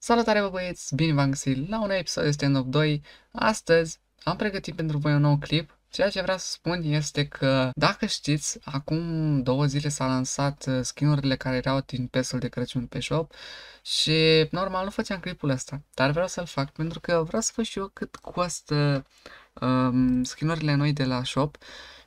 Salutare bă băieți, bine v-am găsit la un episod de Stand Up 2. Astăzi am pregătit pentru voi un nou clip. Ceea ce vreau să spun este că, dacă știți, acum două zile s-a lansat uh, skinurile care erau din pesul de Crăciun pe shop și normal nu făceam clipul ăsta, dar vreau să-l fac pentru că vreau să văd și eu cât costă um, skinurile noi de la shop.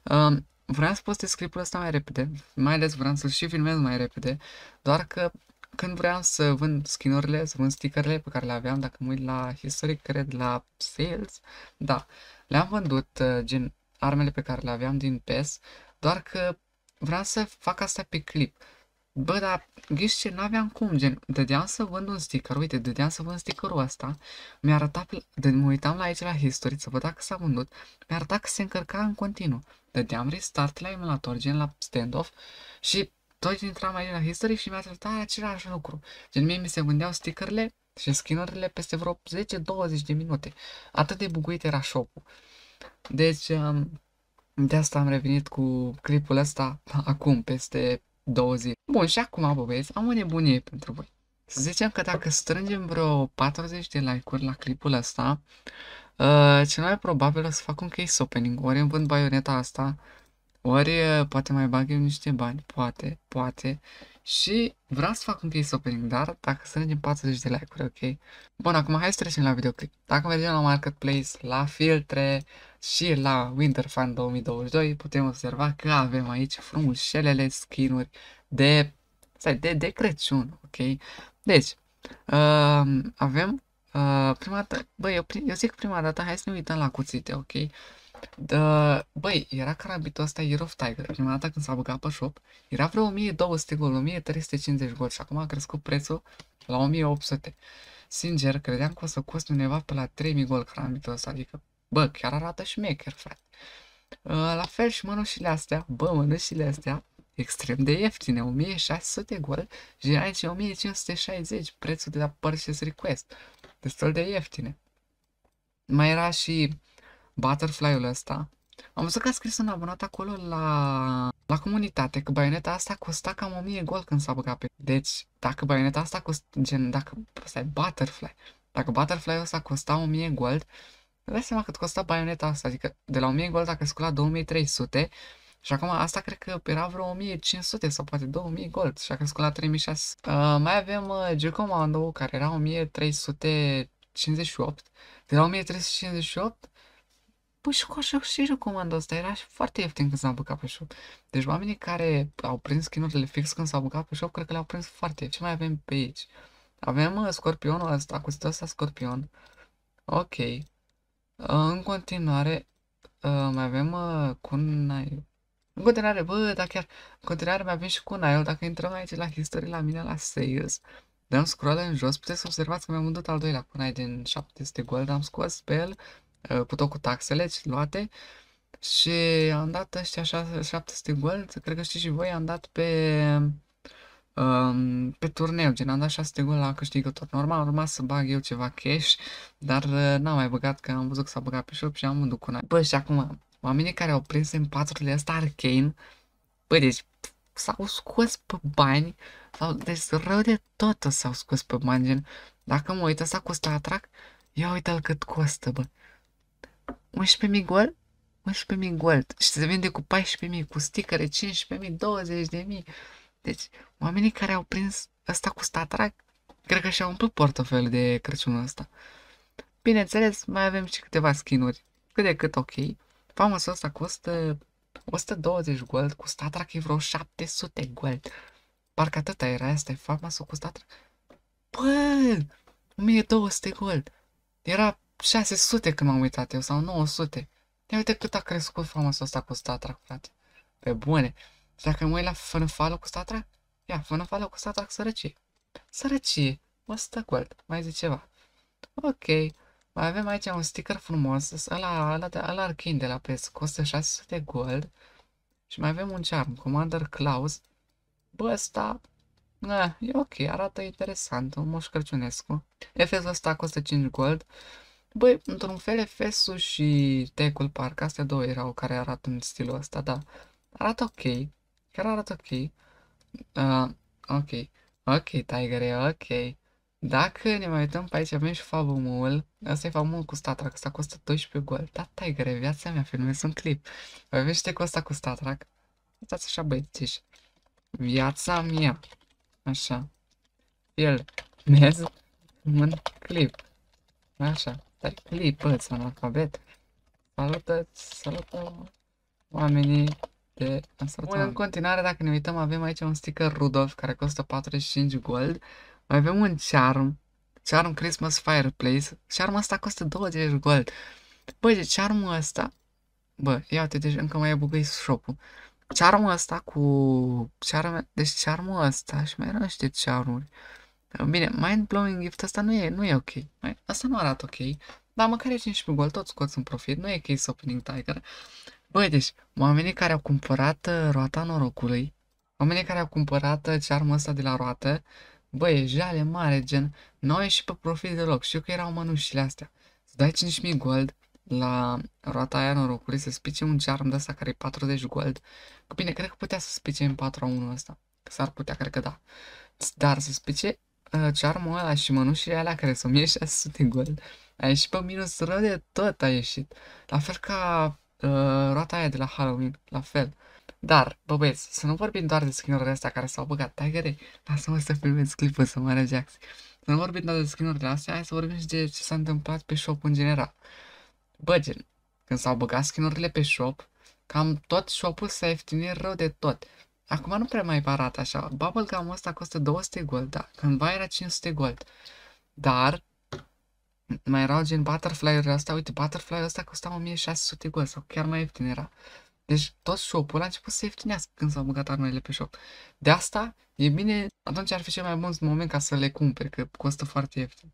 Um, vreau să postez clipul ăsta mai repede, mai ales vreau să-l și filmez mai repede, doar că când vreau să vând skinurile, să vând stickerele pe care le aveam, dacă mă uit la history cred, la sales, da, le-am vândut, uh, gen, armele pe care le aveam din PES, doar că vreau să fac asta pe clip. Bă, dar ghiși ce, n-aveam cum, gen, dădeam să vând un sticker, uite, dădeam să vând stickerul ăsta, mi-a arătat, de, mă uitam la aici la history să văd dacă s-a vândut, mi-a arătat că se încărca în continuu. Dădeam restart la emulator, gen la standoff și toți intram aici la History și mi-a trebuit același lucru. Gen mie mi se vândeau stickerle și skinnerele peste vreo 10-20 de minute. Atât de buguit era shop-ul. Deci, um, de asta am revenit cu clipul ăsta acum, peste două zile. Bun, și acum, bă băieți, am o nebunie pentru voi. Să zicem că dacă strângem vreo 40 de like-uri la clipul ăsta, uh, cel mai probabil o să fac un case opening, ori îmi vând baioneta asta, ori poate mai bag eu niște bani, poate, poate. Și vreau să fac un piece opening, dar dacă din 40 de like-uri, ok? Bun, acum hai să trecem la videoclip. Dacă mergem la Marketplace, la filtre și la Winter Fan 2022, putem observa că avem aici frumușelele skinuri de, stai, de, de Crăciun, ok? Deci, uh, avem uh, prima dată, băi, eu, eu zic prima dată, hai să ne uităm la cuțite, ok? da băi, era carabitul ăsta Year of Tiger. Prima dată când s-a băgat pe shop, era vreo 1200 gol, 1350 gol și acum a crescut prețul la 1800. Sincer, credeam că o să cost undeva pe la 3000 gol carabitul ăsta, adică, bă, chiar arată maker frate. Ă, la fel și mănușile astea, bă, mănușile astea, extrem de ieftine, 1600 gol și aici 1560, prețul de la Purchase Request, destul de ieftine. Mai era și butterfly-ul ăsta. Am văzut că a scris un abonat acolo la, la comunitate că baioneta asta costa cam 1000 gol când s-a băgat pe... Deci, dacă baioneta asta costa, gen, dacă, stai, butterfly, dacă butterfly-ul ăsta costa 1000 gold, dai seama cât costa baioneta asta, adică de la 1000 gold a crescut la 2300 și acum asta cred că era vreo 1500 sau poate 2000 gold și a crescut la 3600. Uh, mai avem uh, Gecomando care era 1358. De la 1358 Păi și cu așa și recomandă asta, era foarte ieftin când s-a băgat pe shop. Deci oamenii care au prins chinurile fix când s-au băgat pe shop, cred că le-au prins foarte. Ce mai avem pe aici? Avem uh, scorpionul ăsta, cu ăsta scorpion. Ok. Uh, în continuare, uh, mai avem cu Nail. În continuare, bă, dar chiar, în continuare mai avem și cu Nail. Dacă intrăm aici la history, la mine, la sales, dăm scroll în jos, puteți să observați că mi-am vândut al doilea cu Nail din 700 gold, am scos pe el cu tot cu taxele luate și am dat ăștia 700 gol, cred că știți și voi, am dat pe um, pe turneu, gen am dat 600 gold la câștigător. Normal am urmat să bag eu ceva cash, dar uh, n-am mai băgat că am văzut că s-a băgat pe shop și am vândut cu n Bă, și acum, oamenii care au prins în paturile astea Arcane, bă, deci s-au scos pe bani, sau, deci rău de tot s-au scos pe bani, gen, dacă mă uit, asta costă atrac, ia uite-l cât costă, bă. 11.000 gol? 11.000 gold și se vinde cu 14.000, cu sticăre 15.000, 20.000. Deci, oamenii care au prins ăsta cu statrac, cred că și-au umplut portofel de Crăciunul ăsta. Bineînțeles, mai avem și câteva skinuri, cât de cât ok. Famosul ăsta costă 120 gold, cu statrac e vreo 700 gold. Parcă atâta era, asta e famosul cu statrac. Bă, 1200 gold. Era 600 când m-am uitat eu, sau 900. Ia uite cât a crescut frumosul ăsta cu statra, frate. Pe bune. Și dacă mă uit la fânăfală cu statra, ia, fanfalo cu Statrac sărăcie. Sărăcie. Mă stă gold. Mai zice ceva. Ok. Mai avem aici un sticker frumos, ăla, ăla, de, ăla arcane de la PES, costă 600 gold. Și mai avem un charm, Commander Klaus. Bă, ăsta, na, e ok, arată interesant, un moș crăciunescu. Efesul ăsta costă 5 gold. Băi, într-un fel, Fesu și Tecul, parcă astea două erau care arată în stilul ăsta, da. Arată ok. Chiar arată ok. Uh, ok. Ok, Tiger ok. Dacă ne mai uităm pe aici, avem și Fabumul. Asta e Fabumul cu Statrac. Asta costă 12 gol. Da, Tiger viața mea, filmez un clip. Avem și Tecul ăsta cu Statrac. Uitați așa, băiețiși. Viața mea. Așa. El. Mez un clip. Așa clipăți analfabet. Salută, salută oamenii de... Bun, în continuare, dacă ne uităm, avem aici un sticker Rudolf care costă 45 gold. Mai avem un charm, charm Christmas Fireplace. charm ăsta costă 20 gold. Băi, de charmul ăsta... Bă, ia uite, deci încă mai e bugăi shop-ul. Charmul ăsta cu... Charme... Deci charmul ăsta și mai erau niște charmuri. Bine, mind-blowing gift asta nu e, nu e ok. Asta nu arată ok. Dar măcar e 15 gol, tot scoți un profit. Nu e case opening tiger. Băi, deci, oamenii care au cumpărat uh, roata norocului, oamenii care au cumpărat uh, cearmă asta de la roată, băi, jale mare, gen, nu au ieșit pe profit deloc. Știu că erau mănușile astea. Să dai 5.000 gold la roata aia norocului, să spice un cearm de asta care e 40 gold. Că bine, cred că putea să spice în 4 1 ăsta. Că s-ar putea, cred că da. Dar să spice Uh, cearmul ăla și mănușile alea care sunt 1600 gold, a ieșit pe minus rău de tot a ieșit. La fel ca uh, roata aia de la Halloween, la fel. Dar, bă băieți, să nu vorbim doar de skin-urile astea care s-au băgat tagere, da, lasă-mă să filmez clipul să mă regeaxi. Să nu vorbim doar de skin-urile astea, hai să vorbim și de ce s-a întâmplat pe shop în general. Bă, gen, când s-au băgat skin-urile pe shop, cam tot shop-ul s-a ieftinit rău de tot. Acum nu prea mai arată așa. Bubblegum-ul ăsta costă 200 gold, da. Cândva era 500 gold. Dar mai erau gen butterfly-urile astea. Uite, butterfly-ul ăsta costa 1600 gold sau chiar mai ieftin era. Deci tot shop-ul a început să ieftinească când s-au băgat armele pe shop. De asta e bine, atunci ar fi cel mai bun moment ca să le cumperi, că costă foarte ieftin.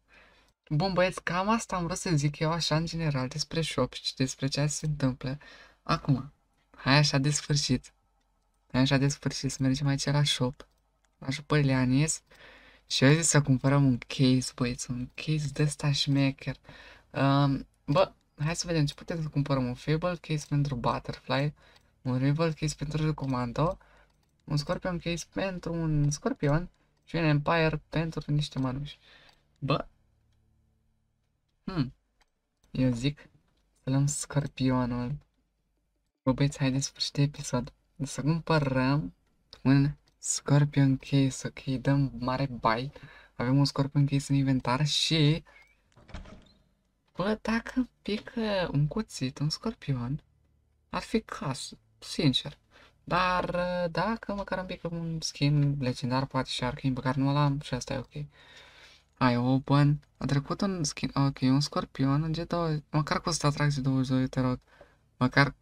Bun băieți, cam asta am vrut să zic eu așa în general despre shop și despre ce se întâmplă. Acum, hai așa de sfârșit așa de sfârșit să mergem aici la shop, la șopările Anis. Și eu zis să cumpărăm un case, băieți, un case de ăsta șmecher. Um, bă, hai să vedem ce putem să cumpărăm. Un Fable case pentru Butterfly, un Rival case pentru Comando, un Scorpion case pentru un Scorpion și un Empire pentru niște mănuși. Bă, hmm, eu zic să luăm Scorpionul. Bă, băieți, haideți să episod să cumpărăm un Scorpion Case, ok, dăm mare bai. Avem un Scorpion Case în inventar și... Bă, dacă pică un cuțit, un scorpion, ar fi cas, sincer. Dar uh, dacă măcar îmi pică un skin legendar, poate și Arcane, pe care nu l-am și asta e ok. ai open. A trecut un skin, ok, un scorpion în G2, măcar cu asta atracție 22, te rog. Măcar...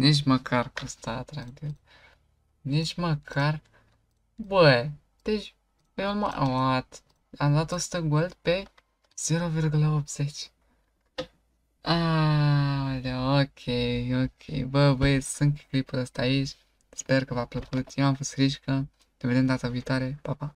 Nici măcar că stă atrag Nici măcar... Bă, deci... Eu mai... What? Am dat 100 gold pe 0,80. ah, ok, ok. Bă, băi, sunt clipul ăsta aici. Sper că v-a plăcut. Eu am fost Rișcă. Ne vedem data viitoare. Pa, pa!